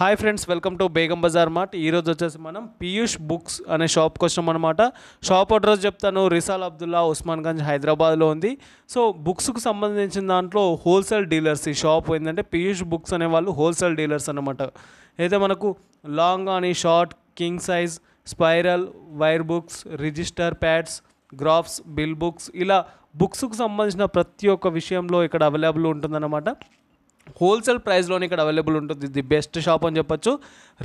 hi friends welcome to Begum Bazaar mart ఈరోజు వచ్చేసి మనం పీయూష్ బుక్స్ అనే షాప్కి వచ్చాం అనమాట షాప్ అడ్రస్ చెప్తాను రిసాల్ అబ్దుల్లా ఉస్మాన్ గంజ్ హైదరాబాద్లో ఉంది సో బుక్స్కు సంబంధించిన దాంట్లో హోల్సేల్ డీలర్స్ ఈ షాప్ ఏంటంటే పీయూష్ బుక్స్ అనే వాళ్ళు హోల్సేల్ డీలర్స్ అనమాట అయితే మనకు లాంగ్ అని short king size spiral wire books register pads graphs bill books ఇలా బుక్స్కు సంబంధించిన ప్రతి ఒక్క విషయంలో ఇక్కడ అవైలబుల్ ఉంటుందన్నమాట హోల్సేల్ ప్రైస్లోని ఇక్కడ అవైలబుల్ ఉంటుంది ది బెస్ట్ షాప్ అని చెప్పొచ్చు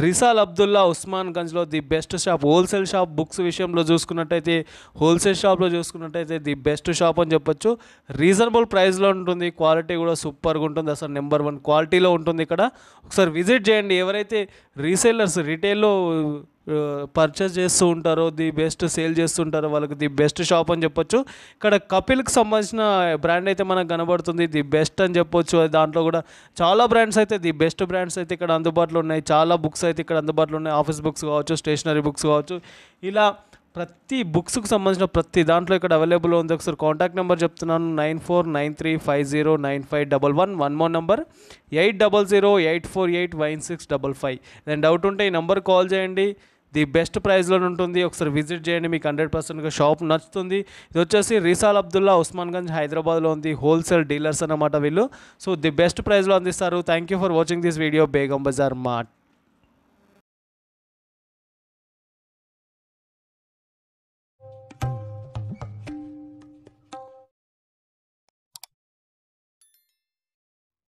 రిసాల్ అబ్దుల్లా ఉస్మాన్ గంజ్లో the best shop wholesale shop books విషయంలో చూసుకున్నట్టయితే హోల్సేల్ షాప్లో చూసుకున్నట్టయితే ది బెస్ట్ షాప్ అని చెప్పొచ్చు రీజనబుల్ ప్రైస్లో ఉంటుంది క్వాలిటీ కూడా సూపర్గా ఉంటుంది అసలు నెంబర్ వన్ క్వాలిటీలో ఉంటుంది ఇక్కడ ఒకసారి విజిట్ చేయండి ఎవరైతే రీసేలర్స్ రిటైల్లో పర్చేస్ చేస్తూ ఉంటారో ది బెస్ట్ సేల్ చేస్తుంటారో వాళ్ళకి ది బెస్ట్ షాప్ అని చెప్పొచ్చు ఇక్కడ కపిల్కి సంబంధించిన బ్రాండ్ అయితే మనకు కనబడుతుంది ది బెస్ట్ అని చెప్పొచ్చు దాంట్లో కూడా చాలా బ్రాండ్స్ అయితే ది బెస్ట్ బ్రాండ్స్ అయితే ఇక్కడ అందుబాటులో ఉన్నాయి చాలా బుక్స్ అయితే ఇక్కడ అందుబాటులో ఉన్నాయి ఆఫీస్ బుక్స్ కావచ్చు స్టేషనరీ బుక్స్ కావచ్చు ఇలా ప్రతి బుక్స్కి సంబంధించిన ప్రతి దాంట్లో ఇక్కడ అవైలబుల్ ఉంది ఒకసారి కాంటాక్ట్ నెంబర్ చెప్తున్నాను nine four nine three five zero nine five double one one more number eight double zero eight four eight nine six double five నేను డౌట్ ఉంటే ఈ నెంబర్ కాల్ చేయండి ది బెస్ట్ ప్రైస్లో ఉంటుంది ఒకసారి విజిట్ చేయండి మీకు హండ్రెడ్ పర్సెంట్గా షాప్ నచ్చుతుంది ఇది వచ్చేసి రీసాల్ అబ్దుల్లా ఉస్మాన్ గంజ్ హైదరాబాద్లో ఉంది హోల్సేల్ డీలర్స్ అన్నమాట వీళ్ళు సో ది బెస్ట్ ప్రైస్లో అందిస్తారు thank you for watching this video Begum Bazaar mart